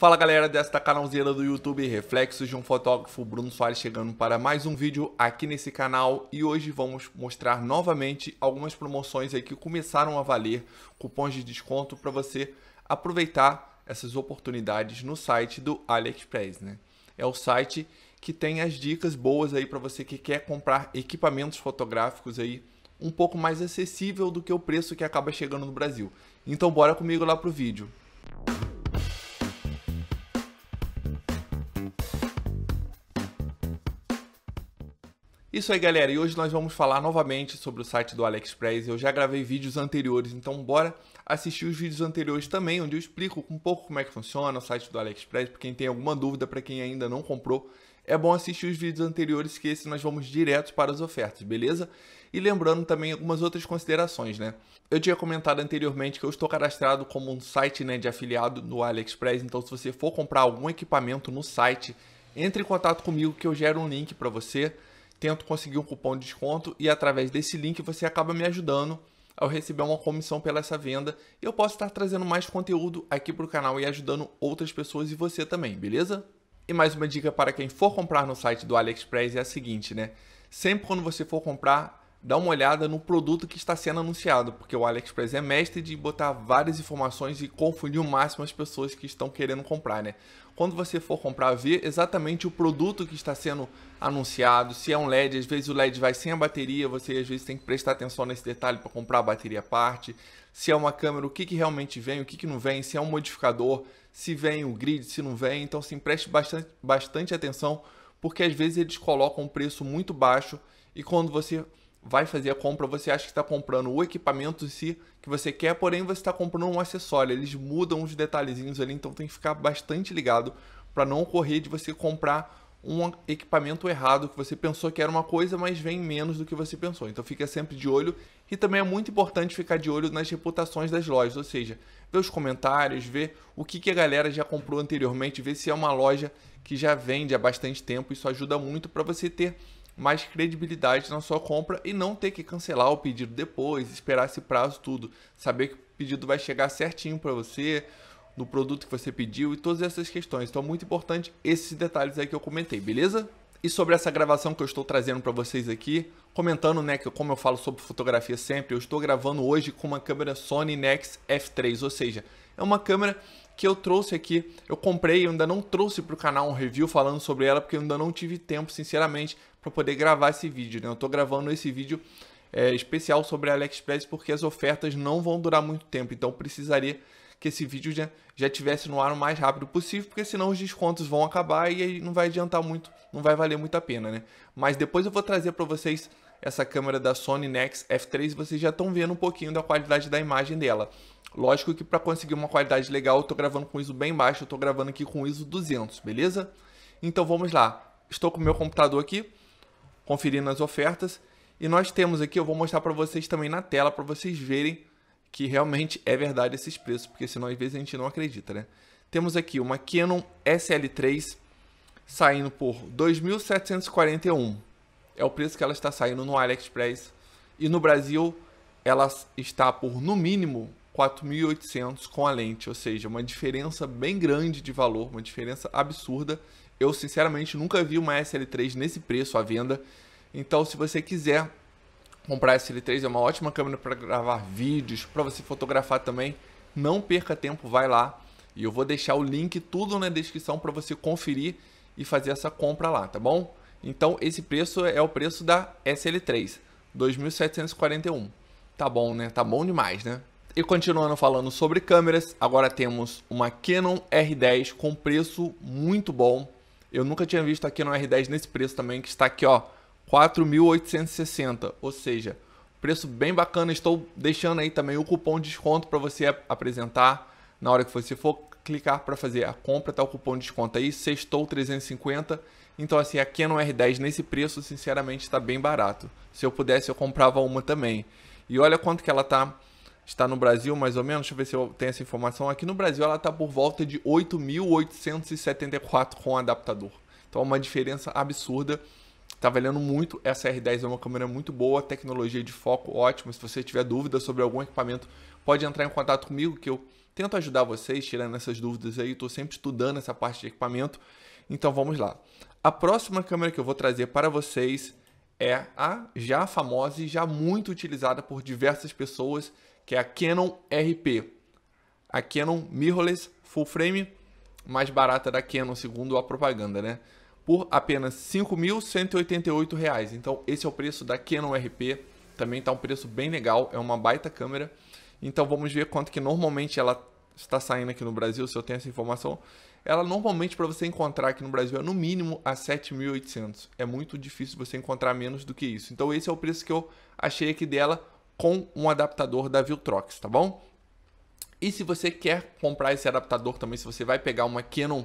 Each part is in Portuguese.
Fala galera desta canalzinha do YouTube, reflexos de um fotógrafo Bruno Soares chegando para mais um vídeo aqui nesse canal e hoje vamos mostrar novamente algumas promoções aí que começaram a valer, cupons de desconto para você aproveitar essas oportunidades no site do AliExpress, né? É o site que tem as dicas boas aí para você que quer comprar equipamentos fotográficos aí um pouco mais acessível do que o preço que acaba chegando no Brasil. Então bora comigo lá pro vídeo. Música Isso aí, galera. E hoje nós vamos falar novamente sobre o site do AliExpress. Eu já gravei vídeos anteriores, então bora assistir os vídeos anteriores também, onde eu explico um pouco como é que funciona o site do AliExpress. Para quem tem alguma dúvida, para quem ainda não comprou, é bom assistir os vídeos anteriores, que esse nós vamos direto para as ofertas, beleza? E lembrando também algumas outras considerações, né? Eu tinha comentado anteriormente que eu estou cadastrado como um site né, de afiliado no AliExpress, então se você for comprar algum equipamento no site, entre em contato comigo que eu gero um link para você tento conseguir um cupom de desconto e através desse link você acaba me ajudando ao receber uma comissão pela essa venda. Eu posso estar trazendo mais conteúdo aqui para o canal e ajudando outras pessoas e você também, beleza? E mais uma dica para quem for comprar no site do AliExpress é a seguinte, né? Sempre quando você for comprar, dá uma olhada no produto que está sendo anunciado, porque o AliExpress é mestre de botar várias informações e confundir o máximo as pessoas que estão querendo comprar, né? Quando você for comprar, vê exatamente o produto que está sendo anunciado, se é um LED, às vezes o LED vai sem a bateria, você às vezes tem que prestar atenção nesse detalhe para comprar a bateria à parte, se é uma câmera, o que, que realmente vem, o que, que não vem, se é um modificador, se vem o grid, se não vem, então se assim, preste bastante, bastante atenção, porque às vezes eles colocam um preço muito baixo e quando você vai fazer a compra, você acha que está comprando o equipamento em si que você quer, porém você está comprando um acessório. Eles mudam os detalhezinhos ali, então tem que ficar bastante ligado para não ocorrer de você comprar um equipamento errado que você pensou que era uma coisa, mas vem menos do que você pensou. Então fica sempre de olho e também é muito importante ficar de olho nas reputações das lojas, ou seja, ver os comentários, ver o que, que a galera já comprou anteriormente, ver se é uma loja que já vende há bastante tempo. Isso ajuda muito para você ter mais credibilidade na sua compra e não ter que cancelar o pedido depois, esperar esse prazo tudo, saber que o pedido vai chegar certinho para você, do produto que você pediu e todas essas questões. Então, muito importante esses detalhes aí que eu comentei, beleza? E sobre essa gravação que eu estou trazendo para vocês aqui, comentando, né, que como eu falo sobre fotografia sempre, eu estou gravando hoje com uma câmera Sony Nex F3, ou seja, é uma câmera que eu trouxe aqui, eu comprei, eu ainda não trouxe para o canal um review falando sobre ela, porque eu ainda não tive tempo, sinceramente, para poder gravar esse vídeo. Né? Eu estou gravando esse vídeo é, especial sobre a AliExpress porque as ofertas não vão durar muito tempo, então precisaria que esse vídeo já, né, já tivesse no ar o mais rápido possível, porque senão os descontos vão acabar e aí não vai adiantar muito, não vai valer muito a pena, né? Mas depois eu vou trazer para vocês essa câmera da Sony Nex F3, vocês já estão vendo um pouquinho da qualidade da imagem dela. Lógico que para conseguir uma qualidade legal, eu estou gravando com ISO bem baixo, eu estou gravando aqui com ISO 200, beleza? Então vamos lá. Estou com o meu computador aqui, conferindo as ofertas. E nós temos aqui, eu vou mostrar para vocês também na tela, para vocês verem que realmente é verdade esses preços, porque senão às vezes a gente não acredita, né? Temos aqui uma Canon SL3 saindo por 2.741. É o preço que ela está saindo no AliExpress. E no Brasil, ela está por no mínimo 4.800 com a lente, ou seja, uma diferença bem grande de valor, uma diferença absurda. Eu, sinceramente, nunca vi uma SL3 nesse preço à venda. Então, se você quiser comprar a SL3, é uma ótima câmera para gravar vídeos, para você fotografar também. Não perca tempo, vai lá. E eu vou deixar o link tudo na descrição para você conferir e fazer essa compra lá, tá bom? Então, esse preço é o preço da SL3, 2.741. Tá bom, né? Tá bom demais, né? E continuando falando sobre câmeras, agora temos uma Canon R10 com preço muito bom, eu nunca tinha visto aqui no R10 nesse preço também, que está aqui, ó, 4.860, ou seja, preço bem bacana. Estou deixando aí também o cupom de desconto para você apresentar na hora que você for clicar para fazer a compra, tá o cupom de desconto aí, sextou 350. Então assim, aqui no R10 nesse preço, sinceramente, está bem barato. Se eu pudesse, eu comprava uma também. E olha quanto que ela tá está no Brasil mais ou menos, deixa eu ver se eu tenho essa informação. Aqui no Brasil ela está por volta de 8.874 com adaptador. Então é uma diferença absurda. Está valendo muito. Essa R10 é uma câmera muito boa, tecnologia de foco ótima. Se você tiver dúvida sobre algum equipamento, pode entrar em contato comigo que eu tento ajudar vocês tirando essas dúvidas aí. Estou sempre estudando essa parte de equipamento. Então vamos lá. A próxima câmera que eu vou trazer para vocês é a já famosa e já muito utilizada por diversas pessoas, que é a Canon RP. A Canon mirrorless full frame, mais barata da Canon segundo a propaganda, né? Por apenas R$ 5.188. Então esse é o preço da Canon RP. Também está um preço bem legal, é uma baita câmera. Então vamos ver quanto que normalmente ela está saindo aqui no Brasil, se eu tenho essa informação. Ela normalmente para você encontrar aqui no Brasil é no mínimo a 7.800. É muito difícil você encontrar menos do que isso. Então esse é o preço que eu achei aqui dela com um adaptador da Viltrox, tá bom? E se você quer comprar esse adaptador também, se você vai pegar uma Canon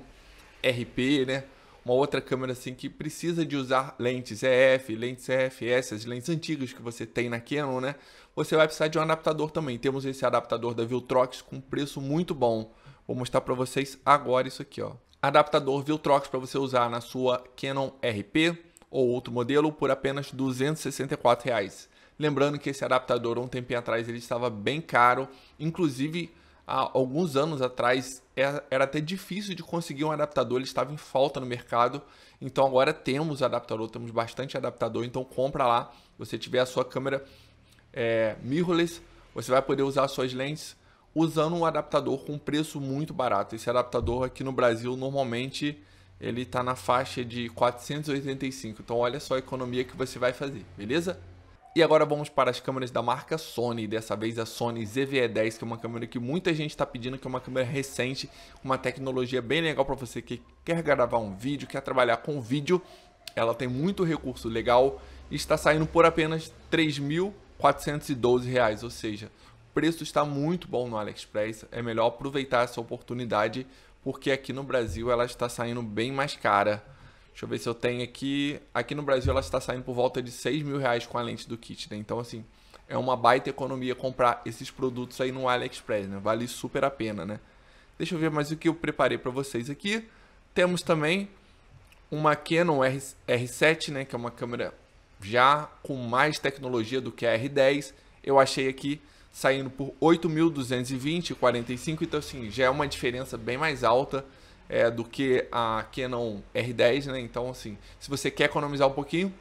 RP, né? Uma outra câmera assim que precisa de usar lentes EF, lentes EFS, as lentes antigas que você tem na Canon, né? Você vai precisar de um adaptador também. Temos esse adaptador da Viltrox com preço muito bom. Vou mostrar para vocês agora isso aqui, ó. Adaptador Viltrox para você usar na sua Canon RP ou outro modelo por apenas R$ 264. Reais. Lembrando que esse adaptador, um tempinho atrás, ele estava bem caro. Inclusive, há alguns anos atrás, é, era até difícil de conseguir um adaptador, ele estava em falta no mercado. Então, agora temos adaptador, temos bastante adaptador. Então, compra lá. Você tiver a sua câmera é, mirrorless, você vai poder usar suas lentes usando um adaptador com preço muito barato. Esse adaptador aqui no Brasil, normalmente, ele está na faixa de 485. Então, olha só a economia que você vai fazer, beleza? E agora vamos para as câmeras da marca Sony, dessa vez a Sony ZV-E10, que é uma câmera que muita gente está pedindo, que é uma câmera recente, uma tecnologia bem legal para você que quer gravar um vídeo, quer trabalhar com vídeo. Ela tem muito recurso legal e está saindo por apenas R$ 3.412, ou seja, o preço está muito bom no AliExpress, é melhor aproveitar essa oportunidade, porque aqui no Brasil ela está saindo bem mais cara Deixa eu ver se eu tenho aqui. Aqui no Brasil ela está saindo por volta de 6 mil reais com a lente do kit, né? Então, assim, é uma baita economia comprar esses produtos aí no AliExpress, né? Vale super a pena, né? Deixa eu ver mais o que eu preparei para vocês aqui. Temos também uma Canon R R7, né? Que é uma câmera já com mais tecnologia do que a R10. Eu achei aqui saindo por 8.220, Então, assim, já é uma diferença bem mais alta é, do que a Canon R10, né? Então, assim, se você quer economizar um pouquinho,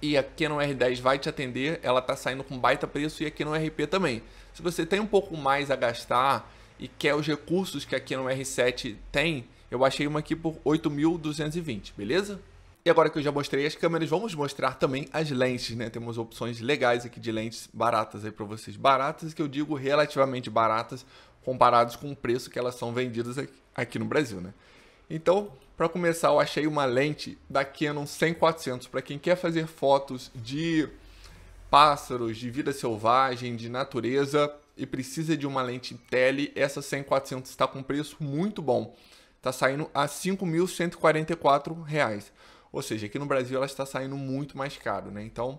e a Canon R10 vai te atender, ela tá saindo com baita preço e a Canon RP também. Se você tem um pouco mais a gastar e quer os recursos que a Canon R7 tem, eu achei uma aqui por 8.220, beleza? E agora que eu já mostrei as câmeras, vamos mostrar também as lentes, né? Temos opções legais aqui de lentes baratas aí para vocês. Baratas que eu digo relativamente baratas, comparados com o preço que elas são vendidas aqui no Brasil, né? Então, para começar, eu achei uma lente da Canon 100-400 para quem quer fazer fotos de pássaros, de vida selvagem, de natureza e precisa de uma lente tele. Essa 100-400 está com preço muito bom. Está saindo a R$ 5.144. Ou seja, aqui no Brasil ela está saindo muito mais caro, né? Então,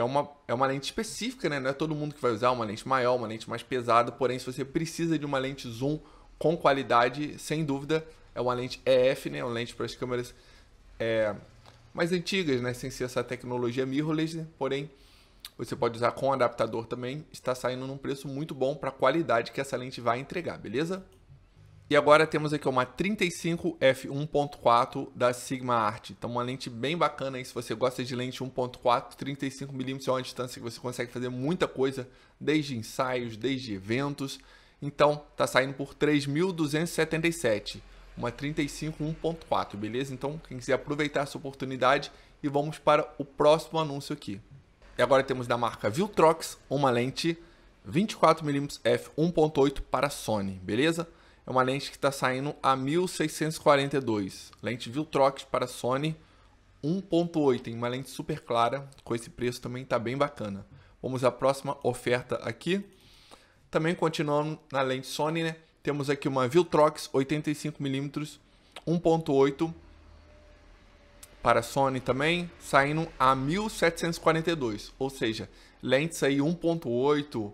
é uma, é uma lente específica, né? Não é todo mundo que vai usar uma lente maior, uma lente mais pesada. Porém, se você precisa de uma lente zoom com qualidade, sem dúvida, é uma lente EF, né? Uma lente para as câmeras é, mais antigas, né? Sem ser essa tecnologia mirrorless, né? porém você pode usar com adaptador também. Está saindo num preço muito bom para a qualidade que essa lente vai entregar, beleza? E agora temos aqui uma 35F1.4 da Sigma Art. Então uma lente bem bacana aí, se você gosta de lente 1.4, 35mm é uma distância que você consegue fazer muita coisa, desde ensaios, desde eventos. Então tá saindo por 3.277, uma 35 1.4, beleza? Então quem quiser aproveitar essa oportunidade e vamos para o próximo anúncio aqui. E agora temos da marca Viltrox uma lente 24mm f1.8 para Sony, beleza? É uma lente que está saindo a 1642. Lente Viltrox para Sony 1.8, uma lente super clara, com esse preço também está bem bacana. Vamos à próxima oferta aqui. Também continuando na lente Sony, né? Temos aqui uma Viltrox 85mm 1.8 para Sony também, saindo a 1742, ou seja, lentes aí 1.8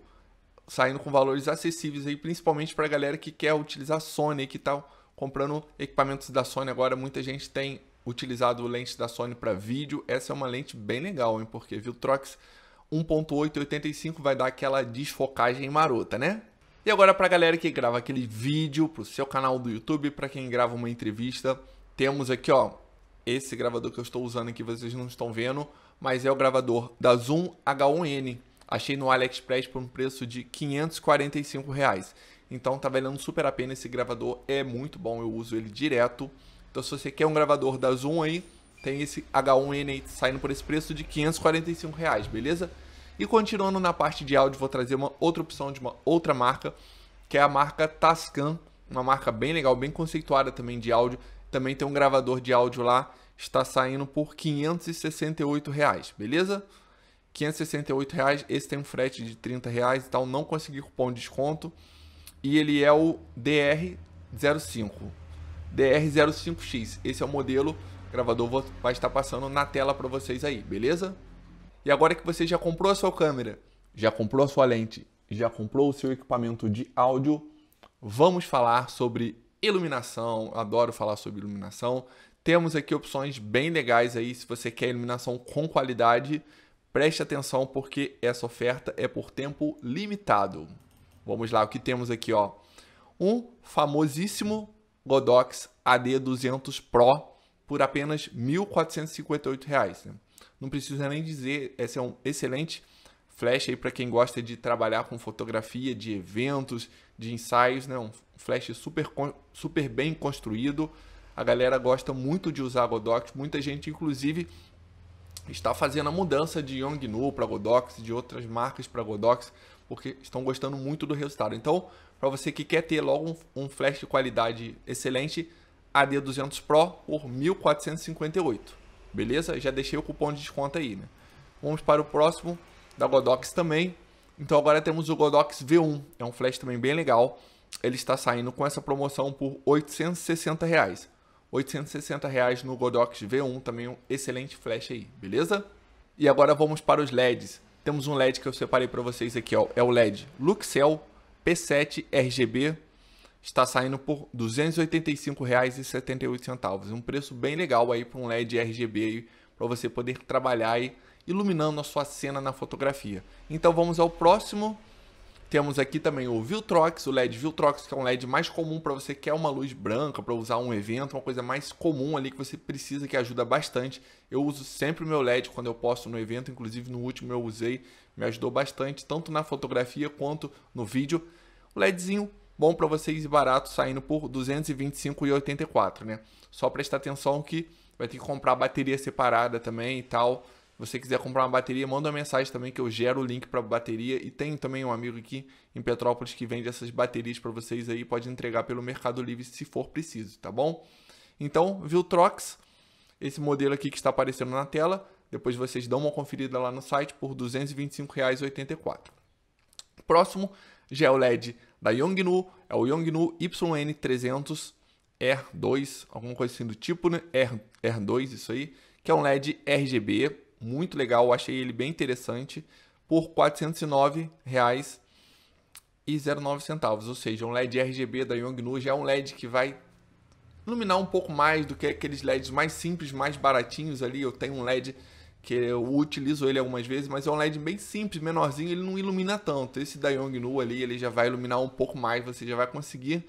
saindo com valores acessíveis aí, principalmente para a galera que quer utilizar Sony, que está comprando equipamentos da Sony agora. Muita gente tem utilizado lente da Sony para vídeo. Essa é uma lente bem legal, hein? Porque Viltrox 1.885 vai dar aquela desfocagem marota, né? E agora para a galera que grava aquele vídeo para o seu canal do YouTube, para quem grava uma entrevista, temos aqui, ó, esse gravador que eu estou usando aqui, vocês não estão vendo, mas é o gravador da Zoom H1N. Achei no AliExpress por um preço de 545 reais. Então tá valendo super a pena, esse gravador é muito bom, eu uso ele direto. Então se você quer um gravador da Zoom aí, tem esse H1N saindo por esse preço de 545 reais, beleza? E continuando na parte de áudio, vou trazer uma outra opção de uma outra marca, que é a marca Tascam, uma marca bem legal, bem conceituada também de áudio. Também tem um gravador de áudio lá, está saindo por 568 reais, beleza? 568 reais. Esse tem um frete de 30 reais e tal. Não consegui cupom de desconto. E ele é o DR05. DR05X. Esse é o modelo. O gravador vai estar passando na tela para vocês aí, beleza? E agora que você já comprou a sua câmera, já comprou a sua lente, já comprou o seu equipamento de áudio, vamos falar sobre iluminação. Adoro falar sobre iluminação. Temos aqui opções bem legais aí se você quer iluminação com qualidade Preste atenção porque essa oferta é por tempo limitado. Vamos lá, o que temos aqui, ó. Um famosíssimo Godox AD200 Pro por apenas R$ 1.458. Né? Não precisa nem dizer, esse é um excelente flash aí para quem gosta de trabalhar com fotografia de eventos, de ensaios, né? Um flash super, super bem construído. A galera gosta muito de usar Godox, muita gente inclusive está fazendo a mudança de Yongnuo para Godox, de outras marcas para Godox, porque estão gostando muito do resultado. Então, para você que quer ter logo um, um flash de qualidade excelente, AD200 Pro por 1458. Beleza? Já deixei o cupom de desconto aí, né? Vamos para o próximo da Godox também. Então agora temos o Godox V1, é um flash também bem legal. Ele está saindo com essa promoção por R$ reais. 860 reais no Godox V1, também um excelente flash aí, beleza? E agora vamos para os LEDs. Temos um LED que eu separei para vocês aqui, ó, é o LED Luxel P7 RGB, está saindo por R$ 285,78, um preço bem legal aí para um LED RGB para você poder trabalhar aí iluminando a sua cena na fotografia. Então vamos ao próximo temos aqui também o Viltrox, o LED Viltrox, que é um LED mais comum para você que é uma luz branca, para usar um evento, uma coisa mais comum ali que você precisa, que ajuda bastante. Eu uso sempre o meu LED quando eu posto no evento, inclusive no último eu usei, me ajudou bastante, tanto na fotografia quanto no vídeo. O LEDzinho bom para vocês e barato, saindo por R$ 225,84, né? Só prestar atenção que vai ter que comprar bateria separada também e tal, você quiser comprar uma bateria, manda uma mensagem também que eu gero o link para bateria e tem também um amigo aqui em Petrópolis que vende essas baterias para vocês aí, pode entregar pelo Mercado Livre se for preciso, tá bom? Então, Viltrox, Trox? Esse modelo aqui que está aparecendo na tela, depois vocês dão uma conferida lá no site por R$ 225,84. Próximo, já é o LED da Yongnuo, é o Yongnuo YN300 R2, alguma coisa assim do tipo, né? R, R2, isso aí, que é um LED RGB muito legal, achei ele bem interessante, por R$ 409,09, ou seja, um LED RGB da Yongnuo já é um LED que vai iluminar um pouco mais do que aqueles LEDs mais simples, mais baratinhos ali. Eu tenho um LED que eu utilizo ele algumas vezes, mas é um LED bem simples, menorzinho, ele não ilumina tanto. Esse da Yongnuo ali, ele já vai iluminar um pouco mais, você já vai conseguir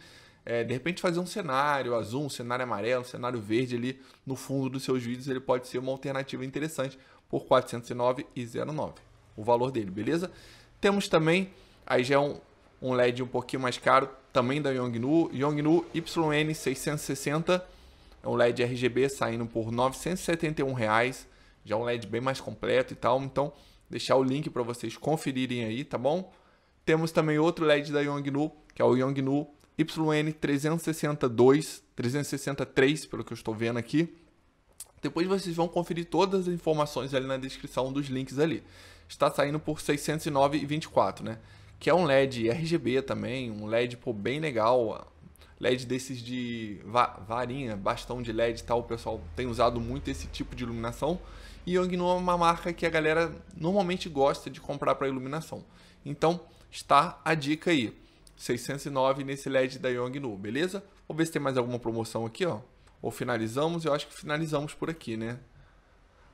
é, de repente fazer um cenário azul, um cenário amarelo, um cenário verde ali no fundo dos seus vídeos, ele pode ser uma alternativa interessante por R$ 409,09. O valor dele, beleza? Temos também, aí já é um, um LED um pouquinho mais caro, também da Yongnuo, Yongnuo YN660, é um LED RGB saindo por R$ 971,00, reais, já é um LED bem mais completo e tal, então deixar o link para vocês conferirem aí, tá bom? Temos também outro LED da Yongnuo, que é o Yongnuo YN362, 363, pelo que eu estou vendo aqui. Depois vocês vão conferir todas as informações ali na descrição dos links ali. Está saindo por 609,24, né? Que é um LED RGB também, um LED pô, bem legal. LED desses de va varinha, bastão de LED e tal, o pessoal tem usado muito esse tipo de iluminação. E Yongnuo é uma marca que a galera normalmente gosta de comprar para iluminação. Então, está a dica aí. 609 nesse LED da Yongnu, beleza? Vamos ver se tem mais alguma promoção aqui, ó. Ou finalizamos, eu acho que finalizamos por aqui, né?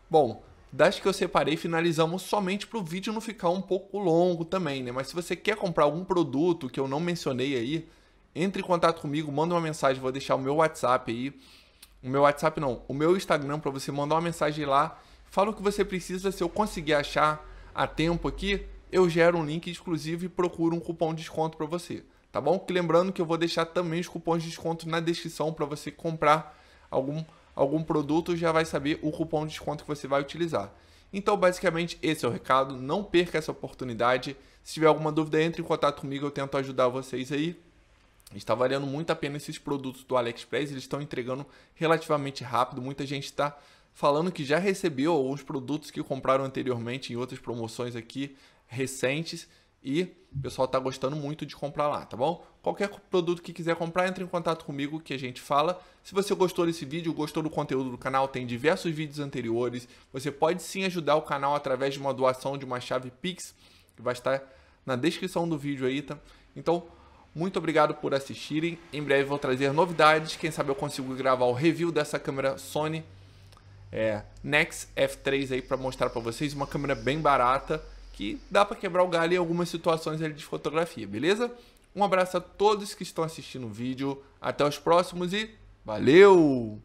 Bom, das que eu separei, finalizamos somente para o vídeo não ficar um pouco longo também, né? Mas se você quer comprar algum produto que eu não mencionei aí, entre em contato comigo, manda uma mensagem, vou deixar o meu WhatsApp aí. O meu WhatsApp não, o meu Instagram para você mandar uma mensagem lá. Fala o que você precisa, se eu conseguir achar a tempo aqui, eu gero um link exclusivo e procuro um cupom de desconto para você, tá bom? Lembrando que eu vou deixar também os cupons de desconto na descrição para você comprar algum, algum produto, já vai saber o cupom de desconto que você vai utilizar. Então, basicamente, esse é o recado. Não perca essa oportunidade. Se tiver alguma dúvida, entre em contato comigo, eu tento ajudar vocês aí. Está valendo muito a pena esses produtos do AliExpress, eles estão entregando relativamente rápido. Muita gente está falando que já recebeu alguns produtos que compraram anteriormente em outras promoções aqui recentes e o pessoal está gostando muito de comprar lá, tá bom? Qualquer produto que quiser comprar, entre em contato comigo que a gente fala. Se você gostou desse vídeo, gostou do conteúdo do canal, tem diversos vídeos anteriores. Você pode sim ajudar o canal através de uma doação de uma chave Pix, que vai estar na descrição do vídeo aí, tá? Então, muito obrigado por assistirem. Em breve vou trazer novidades. Quem sabe eu consigo gravar o review dessa câmera Sony é, Nex F3 aí para mostrar para vocês. Uma câmera bem barata que dá para quebrar o galho em algumas situações ali de fotografia, beleza? Um abraço a todos que estão assistindo o vídeo, até os próximos e valeu!